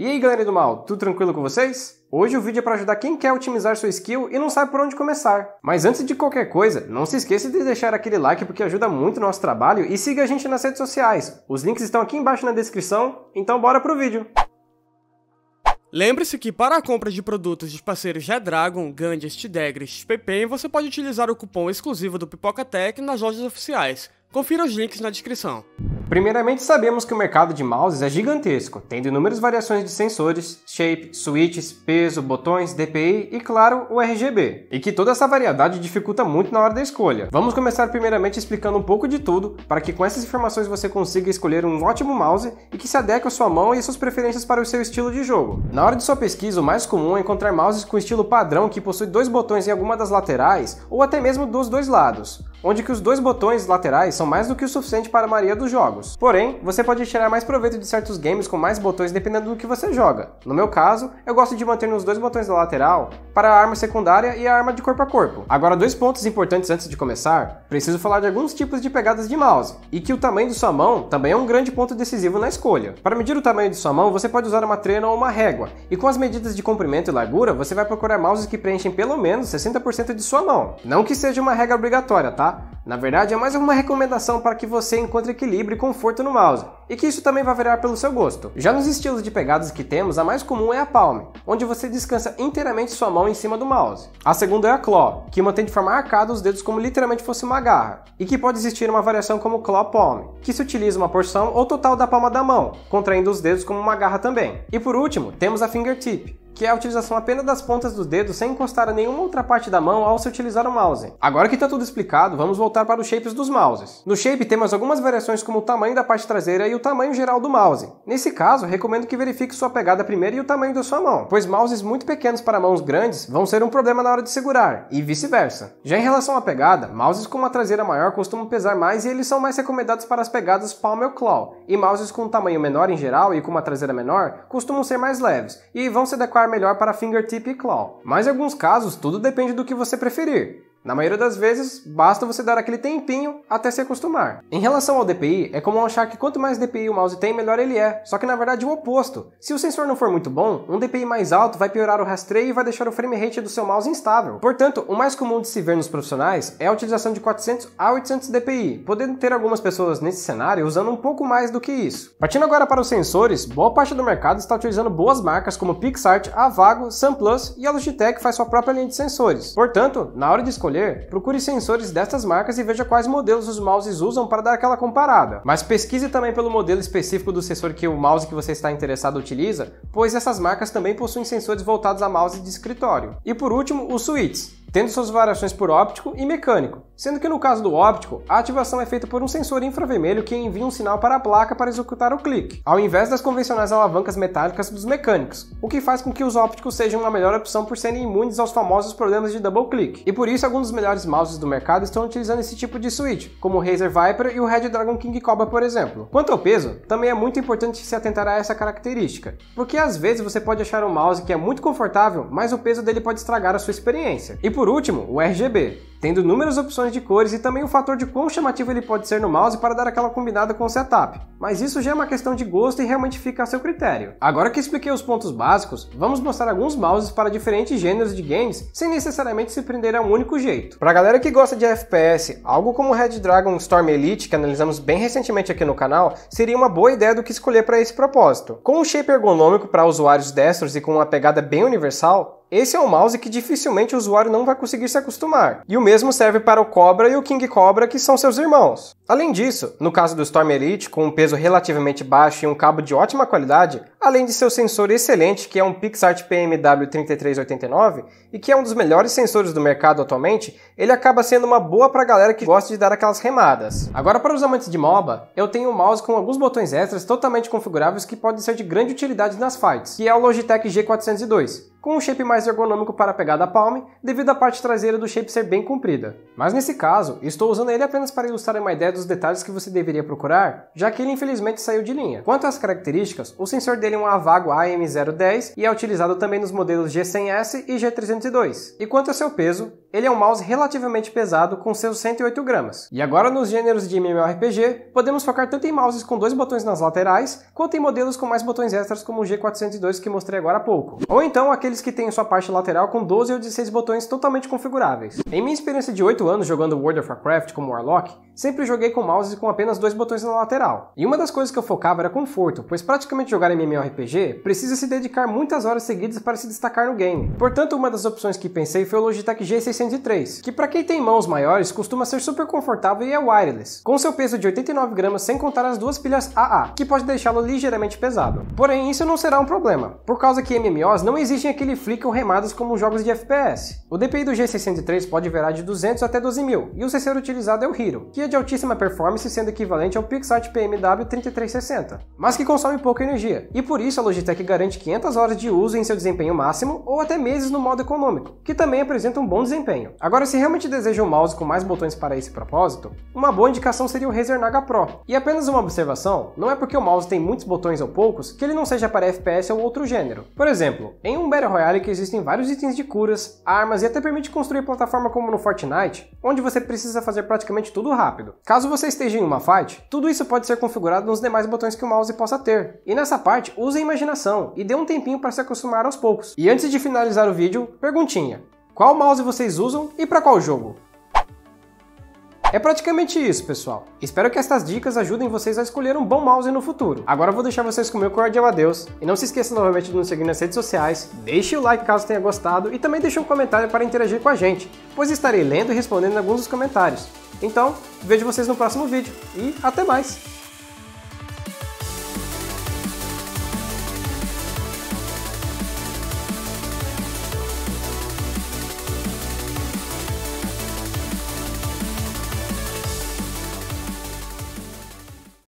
E aí galera do mal, tudo tranquilo com vocês? Hoje o vídeo é para ajudar quem quer otimizar sua skill e não sabe por onde começar. Mas antes de qualquer coisa, não se esqueça de deixar aquele like porque ajuda muito o nosso trabalho e siga a gente nas redes sociais. Os links estão aqui embaixo na descrição, então bora pro vídeo! Lembre-se que para a compra de produtos de parceiros da Dragon, Gandias, Degris, PPM, você pode utilizar o cupom exclusivo do Pipoca Tech nas lojas oficiais. Confira os links na descrição. Primeiramente, sabemos que o mercado de mouses é gigantesco, tendo inúmeras variações de sensores, shape, switches, peso, botões, DPI e, claro, o RGB, e que toda essa variedade dificulta muito na hora da escolha. Vamos começar primeiramente explicando um pouco de tudo, para que com essas informações você consiga escolher um ótimo mouse e que se adeque à sua mão e às suas preferências para o seu estilo de jogo. Na hora de sua pesquisa, o mais comum é encontrar mouses com estilo padrão que possui dois botões em alguma das laterais ou até mesmo dos dois lados onde que os dois botões laterais são mais do que o suficiente para a maioria dos jogos. Porém, você pode tirar mais proveito de certos games com mais botões dependendo do que você joga. No meu caso, eu gosto de manter nos dois botões da lateral para a arma secundária e a arma de corpo a corpo. Agora, dois pontos importantes antes de começar, preciso falar de alguns tipos de pegadas de mouse, e que o tamanho de sua mão também é um grande ponto decisivo na escolha. Para medir o tamanho de sua mão, você pode usar uma trena ou uma régua, e com as medidas de comprimento e largura, você vai procurar mouses que preenchem pelo menos 60% de sua mão. Não que seja uma regra obrigatória, tá? が Na verdade, é mais uma recomendação para que você encontre equilíbrio e conforto no mouse, e que isso também vai variar pelo seu gosto. Já nos estilos de pegadas que temos, a mais comum é a palm, onde você descansa inteiramente sua mão em cima do mouse. A segunda é a claw, que mantém de forma arcada os dedos como literalmente fosse uma garra, e que pode existir uma variação como claw palm, que se utiliza uma porção ou total da palma da mão, contraindo os dedos como uma garra também. E por último, temos a fingertip, que é a utilização apenas das pontas dos dedos sem encostar a nenhuma outra parte da mão ao se utilizar o mouse. Agora que está tudo explicado, vamos voltar voltar para os shapes dos mouses. No shape temos algumas variações como o tamanho da parte traseira e o tamanho geral do mouse. Nesse caso, recomendo que verifique sua pegada primeiro e o tamanho da sua mão, pois mouses muito pequenos para mãos grandes vão ser um problema na hora de segurar, e vice-versa. Já em relação à pegada, mouses com uma traseira maior costumam pesar mais e eles são mais recomendados para as pegadas palm ou claw, e mouses com um tamanho menor em geral e com uma traseira menor costumam ser mais leves, e vão se adequar melhor para fingertip e claw. Mas em alguns casos, tudo depende do que você preferir. Na maioria das vezes, basta você dar aquele tempinho até se acostumar. Em relação ao DPI, é comum achar que quanto mais DPI o mouse tem, melhor ele é, só que na verdade é o oposto. Se o sensor não for muito bom, um DPI mais alto vai piorar o rastreio e vai deixar o frame rate do seu mouse instável. Portanto, o mais comum de se ver nos profissionais é a utilização de 400 a 800 DPI, podendo ter algumas pessoas nesse cenário usando um pouco mais do que isso. Partindo agora para os sensores, boa parte do mercado está utilizando boas marcas como PixArt, Avago, SunPlus e a Logitech faz sua própria linha de sensores. Portanto, na hora de escolher escolher, procure sensores destas marcas e veja quais modelos os mouses usam para dar aquela comparada. Mas pesquise também pelo modelo específico do sensor que o mouse que você está interessado utiliza, pois essas marcas também possuem sensores voltados a mouse de escritório. E por último, os switches, tendo suas variações por óptico e mecânico, Sendo que no caso do óptico, a ativação é feita por um sensor infravermelho que envia um sinal para a placa para executar o clique, ao invés das convencionais alavancas metálicas dos mecânicos, o que faz com que os ópticos sejam uma melhor opção por serem imunes aos famosos problemas de double click. E por isso alguns dos melhores mouses do mercado estão utilizando esse tipo de switch, como o Razer Viper e o Red Dragon King Cobra, por exemplo. Quanto ao peso, também é muito importante se atentar a essa característica, porque às vezes você pode achar um mouse que é muito confortável, mas o peso dele pode estragar a sua experiência. E por último, o RGB tendo inúmeras opções de cores e também o fator de quão chamativo ele pode ser no mouse para dar aquela combinada com o setup. Mas isso já é uma questão de gosto e realmente fica a seu critério. Agora que expliquei os pontos básicos, vamos mostrar alguns mouses para diferentes gêneros de games sem necessariamente se prender a um único jeito. Para a galera que gosta de FPS, algo como o Red Dragon Storm Elite, que analisamos bem recentemente aqui no canal, seria uma boa ideia do que escolher para esse propósito. Com um shape ergonômico para usuários destros e com uma pegada bem universal, esse é um mouse que dificilmente o usuário não vai conseguir se acostumar. E o mesmo serve para o Cobra e o King Cobra, que são seus irmãos. Além disso, no caso do Storm Elite, com um peso relativamente baixo e um cabo de ótima qualidade, além de seu sensor excelente, que é um PixArt PMW3389 e que é um dos melhores sensores do mercado atualmente, ele acaba sendo uma boa para galera que gosta de dar aquelas remadas. Agora para os amantes de MOBA, eu tenho um mouse com alguns botões extras totalmente configuráveis que podem ser de grande utilidade nas fights, que é o Logitech G402, com um shape mais ergonômico para a pegada palme, devido à parte traseira do shape ser bem comprida. Mas nesse caso, estou usando ele apenas para ilustrar uma ideia dos detalhes que você deveria procurar, já que ele infelizmente saiu de linha. Quanto às características, o sensor dele terem um Avago AM010 e é utilizado também nos modelos G100S e G302. E quanto ao seu peso, ele é um mouse relativamente pesado com seus 108 gramas. E agora nos gêneros de MMORPG, podemos focar tanto em mouses com dois botões nas laterais, quanto em modelos com mais botões extras como o G402 que mostrei agora há pouco. Ou então aqueles que têm sua parte lateral com 12 ou 16 botões totalmente configuráveis. Em minha experiência de 8 anos jogando World of Warcraft como Warlock, sempre joguei com mouses com apenas dois botões na lateral. E uma das coisas que eu focava era conforto, pois praticamente jogar MMORPG precisa se dedicar muitas horas seguidas para se destacar no game. Portanto, uma das opções que pensei foi o Logitech g 600 603, que para quem tem mãos maiores costuma ser super confortável e é wireless, com seu peso de 89 gramas sem contar as duas pilhas AA, que pode deixá-lo ligeiramente pesado. Porém, isso não será um problema, por causa que MMOs não exigem aquele flick ou remadas como jogos de FPS. O DPI do G603 pode variar de 200 até 12 mil, e o terceiro utilizado é o Hero, que é de altíssima performance sendo equivalente ao PixArt PMW 3360, mas que consome pouca energia, e por isso a Logitech garante 500 horas de uso em seu desempenho máximo ou até meses no modo econômico, que também apresenta um bom desempenho desempenho. Agora, se realmente deseja um mouse com mais botões para esse propósito, uma boa indicação seria o Razer Naga Pro. E apenas uma observação, não é porque o mouse tem muitos botões ou poucos que ele não seja para FPS ou outro gênero. Por exemplo, em um Battle Royale que existem vários itens de curas, armas e até permite construir plataforma como no Fortnite, onde você precisa fazer praticamente tudo rápido. Caso você esteja em uma fight, tudo isso pode ser configurado nos demais botões que o mouse possa ter. E nessa parte, use a imaginação e dê um tempinho para se acostumar aos poucos. E antes de finalizar o vídeo, perguntinha qual mouse vocês usam e para qual jogo. É praticamente isso, pessoal. Espero que estas dicas ajudem vocês a escolher um bom mouse no futuro. Agora eu vou deixar vocês com o meu cordial adeus. E não se esqueça novamente de nos seguir nas redes sociais, deixe o like caso tenha gostado e também deixe um comentário para interagir com a gente, pois estarei lendo e respondendo alguns dos comentários. Então, vejo vocês no próximo vídeo e até mais!